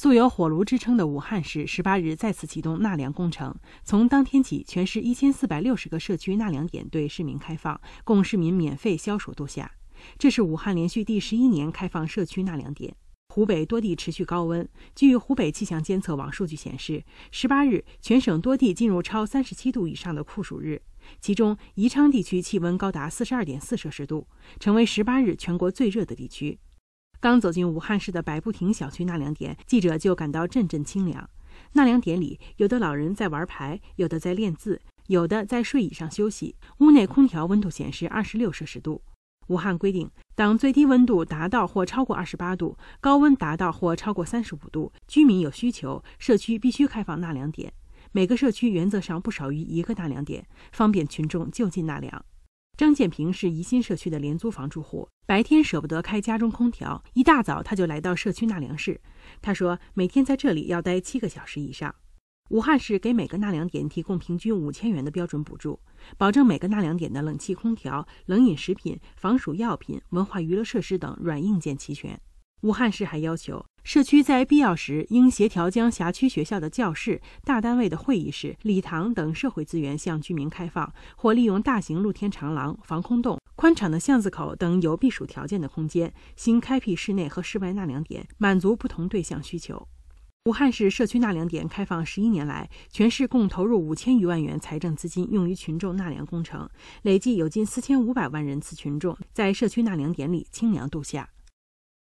素有“火炉”之称的武汉市，十八日再次启动纳凉工程。从当天起，全市一千四百六十个社区纳凉点对市民开放，供市民免费消暑度夏。这是武汉连续第十一年开放社区纳凉点。湖北多地持续高温。据湖北气象监测网数据显示，十八日全省多地进入超三十七度以上的酷暑日，其中宜昌地区气温高达四十二点四摄氏度，成为十八日全国最热的地区。刚走进武汉市的白步亭小区纳凉点，记者就感到阵阵清凉。纳凉点里，有的老人在玩牌，有的在练字，有的在睡椅上休息。屋内空调温度显示二十六摄氏度。武汉规定，当最低温度达到或超过二十八度，高温达到或超过三十五度，居民有需求，社区必须开放纳凉点。每个社区原则上不少于一个纳凉点，方便群众就近纳凉。张建平是宜新社区的廉租房住户，白天舍不得开家中空调，一大早他就来到社区纳凉室。他说，每天在这里要待七个小时以上。武汉市给每个纳凉点提供平均五千元的标准补助，保证每个纳凉点的冷气、空调、冷饮、食品、防暑药品、文化娱乐设施等软硬件齐全。武汉市还要求，社区在必要时应协调将辖区学校的教室、大单位的会议室、礼堂等社会资源向居民开放，或利用大型露天长廊、防空洞、宽敞的巷子口等有避暑条件的空间，新开辟室内和室外纳凉点，满足不同对象需求。武汉市社区纳凉点开放十一年来，全市共投入五千余万元财政资金用于群众纳凉工程，累计有近四千五百万人次群众在社区纳凉点里清凉度夏。